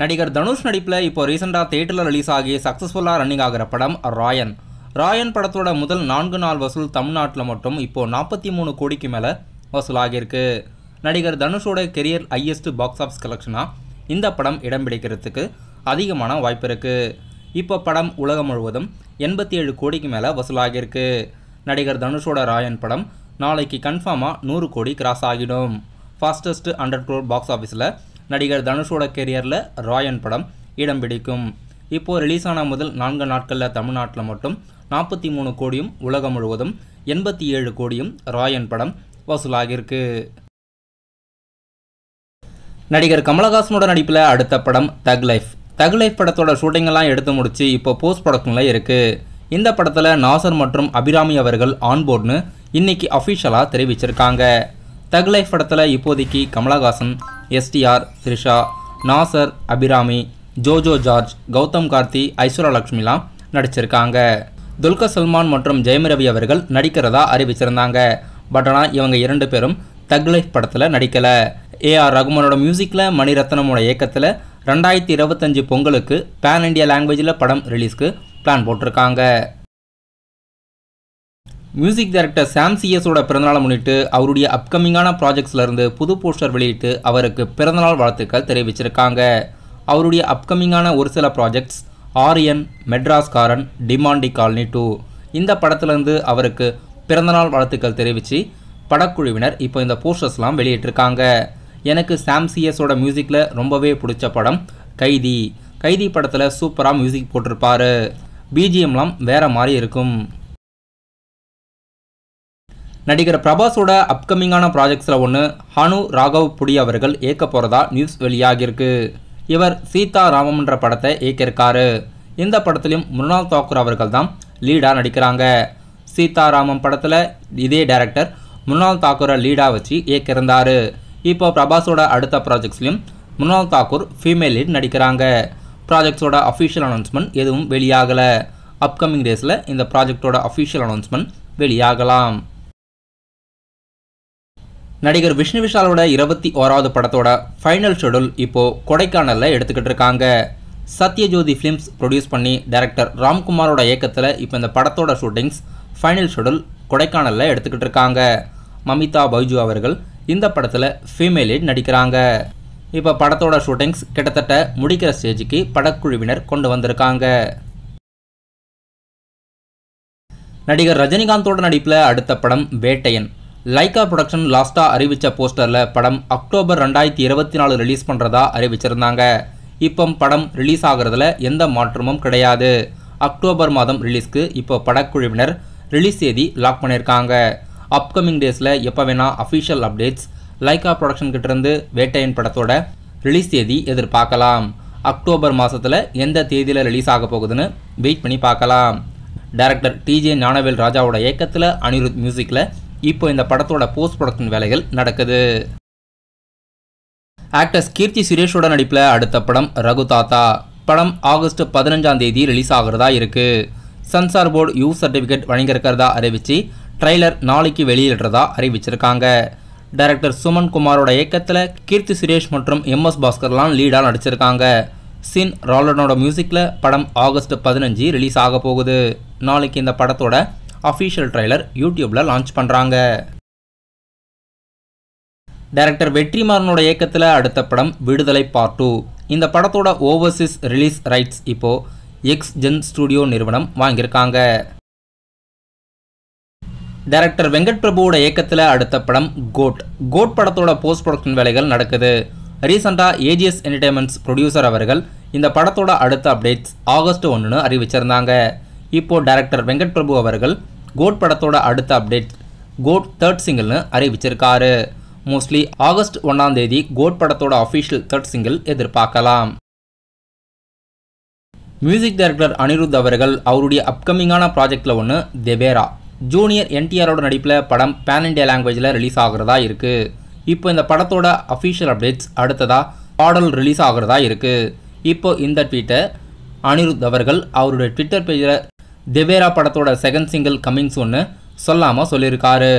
நடிகர் தனுஷ் நடிப்பில் இப்போ ரீசெண்டாக தேட்டரில் ரிலீஸ் ஆகி சக்ஸஸ்ஃபுல்லாக ரன்னிங் ஆகிற படம் ராயன் ராயன் படத்தோட முதல் நான்கு நாள் வசூல் தமிழ்நாட்டில் மட்டும் இப்போது நாற்பத்தி மூணு கோடிக்கு மேலே வசூலாகியிருக்கு நடிகர் தனுஷோட கெரியர் ஹையஸ்ட் பாக்ஸ் ஆஃபீஸ் கலெக்ஷனாக இந்த படம் இடம் பிடிக்கிறதுக்கு அதிகமான வாய்ப்பு இருக்குது இப்போ படம் உலகம் முழுவதும் எண்பத்தி ஏழு கோடிக்கு மேலே வசூலாகியிருக்கு நடிகர் தனுஷோட ராயன் படம் நாளைக்கு கன்ஃபார்மாக நூறு கோடி கிராஸ் ஆகிடும் ஃபாஸ்டஸ்ட் அண்டர் க்ரோர் பாக்ஸ் ஆஃபீஸில் நடிகர் தனுஷோட கேரியரில் ராயன் படம் இடம் பிடிக்கும் இப்போது ரிலீஸ் ஆன முதல் நான்கு நாட்களில் தமிழ்நாட்டில் மட்டும் நாற்பத்தி மூணு கோடியும் உலகம் முழுவதும் எண்பத்தி ஏழு கோடியும் ராயன் படம் வசூலாகியிருக்கு நடிகர் கமலஹாசனோட நடிப்பில் அடுத்த படம் தக் லைஃப் தக் லைஃப் படத்தோட ஷூட்டிங்கெல்லாம் எடுத்து முடிச்சு இப்போ போஸ்ட் ப்ரொடக்ஷனில் இருக்குது இந்த படத்தில் நாசர் மற்றும் அபிராமி அவர்கள் ஆன்போர்ட்னு இன்னைக்கு அஃபிஷியலாக தெரிவிச்சிருக்காங்க தக் லைஃப் படத்தில் இப்போதைக்கு கமலஹாசன் எஸ்டிஆர் த்ரிஷா நாசர் அபிராமி ஜோஜோ ஜார்ஜ் கௌதம் கார்த்தி ஐஸ்வர்யலக்ஷ்மிலாம் நடிச்சிருக்காங்க துல்கர் சல்மான் மற்றும் ஜெயம் ரவி அவர்கள் நடிக்கிறதா அறிவிச்சிருந்தாங்க பட் ஆனால் இவங்க இரண்டு பேரும் தக் லைஃப் படத்தில் நடிக்கலை ஏ ஆர் ரகுமனோட மியூசிக்கில் மணிரத்னமோட இயக்கத்தில் ரெண்டாயிரத்தி இருபத்தஞ்சு பொங்கலுக்கு பேன் இண்டியா லாங்குவேஜில் படம் ரிலீஸ்க்கு பிளான் போட்டிருக்காங்க மியூசிக் டைரக்டர் சாம் சிஎஸோட பிறந்தநாளை முன்னிட்டு அவருடைய அப்கமிங்கான ப்ராஜெக்ட்ஸ்லேருந்து புது போஸ்டர் வெளியிட்டு அவருக்கு பிறந்தநாள் வாழ்த்துக்கள் தெரிவிச்சிருக்காங்க அவருடைய அப்கமிங்கான ஒரு சில projects Aaryan Madraskaaran Demonte colony two இந்த படத்துலேருந்து அவருக்கு பிறந்தநாள் வாழ்த்துக்கள் தெரிவித்து படக்குழுவினர் இப்போ இந்த போஸ்டர்ஸ்லாம் வெளியிட்டிருக்காங்க எனக்கு சாம் சிஎஸோட மியூசிக்கில் ரொம்பவே பிடிச்ச படம் கைதி கைதி படத்தில் சூப்பராக மியூசிக் போட்டிருப்பாரு பிஜிஎம்லாம் வேறு மாதிரி இருக்கும் நடிகர் பிரபாஸோட அப்கமிங்கான ப்ராஜெக்ட்ஸில் ஒன்று ஹனு ராகவ் புடி அவர்கள் இயக்க போகிறதா நியூஸ் வெளியாகியிருக்கு இவர் சீதா ராமம் என்ற படத்தை இயக்கியிருக்காரு இந்த படத்திலும் முருணால் தாக்கூர் அவர்கள் தான் லீடாக நடிக்கிறாங்க சீதாராமம் படத்தில் இதே டேரக்டர் முருணால் தாக்கூரை லீடாக வச்சு இயக்கியிருந்தார் இப்போ பிரபாஸோட அடுத்த ப்ராஜெக்ட்ஸ்லையும் முருணால் தாக்கூர் ஃபீமேல் லீட் நடிக்கிறாங்க ப்ராஜெக்ட்ஸோட அஃபிஷியல் அனௌன்ஸ்மெண்ட் எதுவும் வெளியாகலை அப்கமிங் டேஸில் இந்த ப்ராஜெக்டோட அஃபிஷியல் அனௌன்ஸ்மெண்ட் வெளியாகலாம் நடிகர் விஷ்ணு விஷாலோட இருபத்தி ஓராவது படத்தோட ஃபைனல் ஷெடியூல் இப்போது கொடைக்கானலில் எடுத்துக்கிட்டு இருக்காங்க சத்யஜோதி ஃபிலிம்ஸ் ப்ரொடியூஸ் பண்ணி டைரக்டர் ராம்குமாரோட இயக்கத்தில் இப்போ இந்த படத்தோட ஷூட்டிங்ஸ் ஃபைனல் ஷெடியூல் கொடைக்கானலில் எடுத்துக்கிட்டு இருக்காங்க மமிதா பைஜு அவர்கள் இந்த படத்தில் ஃபீமேல் லீட் நடிக்கிறாங்க இப்போ படத்தோட ஷூட்டிங்ஸ் கிட்டத்தட்ட முடிக்கிற ஸ்டேஜுக்கு படக்குழுவினர் கொண்டு வந்திருக்காங்க நடிகர் ரஜினிகாந்தோட நடிப்பில் அடுத்த படம் வேட்டையன் லைக்கா ப்ரொடக்ஷன் லாஸ்ட்டாக அறிவித்த போஸ்டரில் படம் அக்டோபர் ரெண்டாயிரத்தி இருபத்தி நாலு ரிலீஸ் பண்ணுறதா அறிவிச்சிருந்தாங்க இப்போ படம் ரிலீஸ் ஆகிறதுல எந்த மாற்றமும் கிடையாது அக்டோபர் மாதம் ரிலீஸ்க்கு இப்போ படக்குழுவினர் ரிலீஸ் தேதி லாக் பண்ணியிருக்காங்க அப்கமிங் டேஸில் எப்போ வேணால் அஃபிஷியல் அப்டேட்ஸ் லைக்கா ப்ரொடக்ஷன் கிட்டேருந்து வேட்டையன் படத்தோட ரிலீஸ் தேதி எதிர்பார்க்கலாம் அக்டோபர் மாதத்தில் எந்த தேதியில் ரிலீஸ் ஆக போகுதுன்னு வெயிட் பண்ணி பார்க்கலாம் டேரக்டர் டிஜே ஞானவேல் ராஜாவோட இயக்கத்தில் அனிருத் மியூசிக்கில் இப்போ இந்த படத்தோட போஸ்ட் ப்ரொடக்ஷன் வேலைகள் நடக்குது ஆக்டர்ஸ் கீர்த்தி சுரேஷோட நடிப்பில் அடுத்த படம் ரகு தாத்தா படம் ஆகஸ்ட் பதினஞ்சாம் தேதி ரிலீஸ் ஆகிறதா இருக்குது சென்சார் போர்டு யூ சர்டிஃபிகேட் வழங்கியிருக்கிறதா அறிவித்து ட்ரெய்லர் நாளைக்கு வெளியிடுறதா அறிவிச்சிருக்காங்க டைரக்டர் சுமன் குமாரோட இயக்கத்தில் கீர்த்தி சுரேஷ் மற்றும் எம்எஸ் பாஸ்கர்லாம் லீடாக நடிச்சிருக்காங்க சின் ராலனோட மியூசிக்கில் படம் ஆகஸ்ட் பதினஞ்சு ரிலீஸ் ஆக போகுது நாளைக்கு இந்த படத்தோட அஃபீஷியல் ட்ரைலர் யூடியூப்பில் லான்ச் பண்ணுறாங்க டைரக்டர் வெற்றிமாறனோட இயக்கத்தில் அடுத்த படம் விடுதலை பார்ட் டூ இந்த படத்தோட ஓவர்சீஸ் ரிலீஸ் ரைட்ஸ் இப்போது எக்ஸ் ஜென் ஸ்டுடியோ நிறுவனம் வாங்கியிருக்காங்க டைரக்டர் வெங்கட் பிரபுவோட இயக்கத்தில் அடுத்த படம் கோட் கோட் படத்தோட போஸ்ட் ப்ரொடக்ஷன் வேலைகள் நடக்குது ரீசெண்டாக ஏஜிஎஸ் என்டர்டைன்மெண்ட்ஸ் ப்ரொடியூசர் அவர்கள் இந்த படத்தோட அடுத்த அப்டேட்ஸ் ஆகஸ்ட் ஒன்றுன்னு அறிவிச்சிருந்தாங்க இப்போது டைரக்டர் வெங்கட் பிரபு அவர்கள் கோட் படத்தோட அடுத்த அப்டேட் கோட் தேர்ட் சிங்கிள்னு அறிவிச்சிருக்காரு மோஸ்ட்லி ஆகஸ்ட் ஒன்றாம் தேதி கோட் படத்தோட அஃபிஷியல் தேர்ட் சிங்கிள் எதிர்பார்க்கலாம் மியூசிக் டைரக்டர் அனிருத் அவர்கள் அவருடைய அப்கமிங்கான ப்ராஜெக்டில் ஒன்று தெபேரா ஜூனியர் என்டிஆரோட நடிப்பில் படம் பேன் இண்டியா லாங்குவேஜில் ரிலீஸ் ஆகிறதா இருக்குது இப்போ இந்த படத்தோட அஃபீஷியல் அப்டேட்ஸ் அடுத்ததாக பாடல் ரிலீஸ் ஆகிறதா இருக்குது இப்போ இந்த ட்வீட்டை அனிருத் அவர்கள் அவருடைய ட்விட்டர் பேஜில் திவேரா படத்தோட செகண்ட் சிங்கிள் கம்மிங்ஸ் ஒன்று சொல்லாமல் சொல்லியிருக்காரு